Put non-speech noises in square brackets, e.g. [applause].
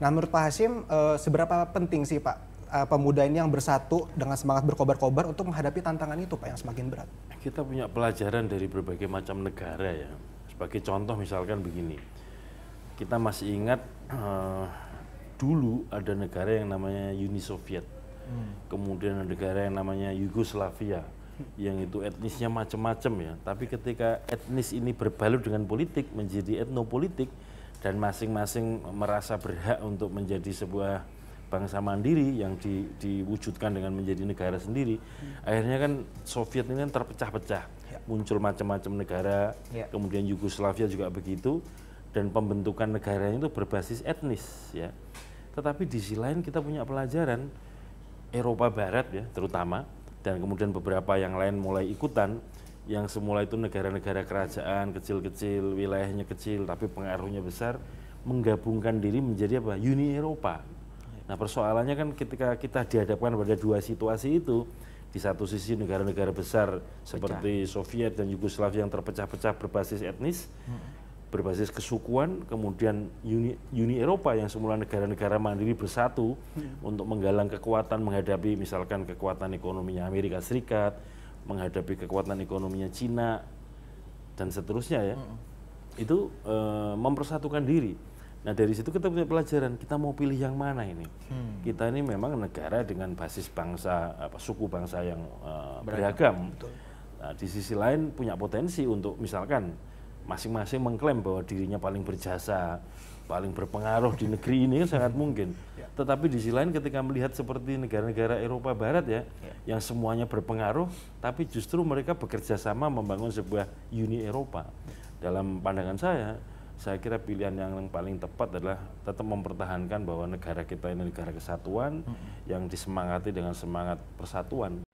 Nah, menurut Pak Hashim, uh, eh, seberapa penting sih Pak uh, pemuda ini yang bersatu dengan semangat berkobar-kobar untuk menghadapi tantangan itu Pak yang semakin berat? Kita punya pelajaran dari berbagai macam negara ya. Sebagai contoh misalkan begini, kita masih ingat uh, dulu ada negara yang namanya Uni Soviet, hmm. kemudian ada negara yang namanya Yugoslavia, yang itu etnisnya macam-macam ya. Tapi ketika etnis ini berbalut dengan politik menjadi etnopolitik, dan masing-masing merasa berhak untuk menjadi sebuah bangsa mandiri yang di, diwujudkan dengan menjadi negara sendiri hmm. akhirnya kan Soviet ini kan terpecah-pecah ya. muncul macam-macam negara ya. kemudian Yugoslavia juga begitu dan pembentukan negaranya itu berbasis etnis ya tetapi di sisi lain kita punya pelajaran Eropa Barat ya terutama dan kemudian beberapa yang lain mulai ikutan yang semula itu negara-negara kerajaan kecil-kecil, wilayahnya kecil tapi pengaruhnya besar, menggabungkan diri menjadi apa? Uni Eropa. Nah, persoalannya kan ketika kita dihadapkan pada dua situasi itu, di satu sisi negara-negara besar seperti Pecah. Soviet dan Yugoslavia yang terpecah-pecah berbasis etnis, hmm. berbasis kesukuan, kemudian Uni, Uni Eropa yang semula negara-negara mandiri bersatu hmm. untuk menggalang kekuatan menghadapi misalkan kekuatan ekonominya Amerika Serikat, menghadapi kekuatan ekonominya Cina dan seterusnya ya. Mm. Itu e, mempersatukan diri. Nah dari situ kita punya pelajaran, kita mau pilih yang mana ini. Hmm. Kita ini memang negara dengan basis bangsa, apa, suku bangsa yang e, beragam. Nah, di sisi lain punya potensi untuk misalkan masing-masing mengklaim bahwa dirinya paling berjasa, paling berpengaruh di negeri ini kan sangat mungkin. [laughs] Tetapi di sisi lain ketika melihat seperti negara-negara Eropa Barat ya, ya, yang semuanya berpengaruh, tapi justru mereka bekerja sama membangun sebuah Uni Eropa. Dalam pandangan saya, saya kira pilihan yang paling tepat adalah tetap mempertahankan bahwa negara kita ini negara kesatuan yang disemangati dengan semangat persatuan.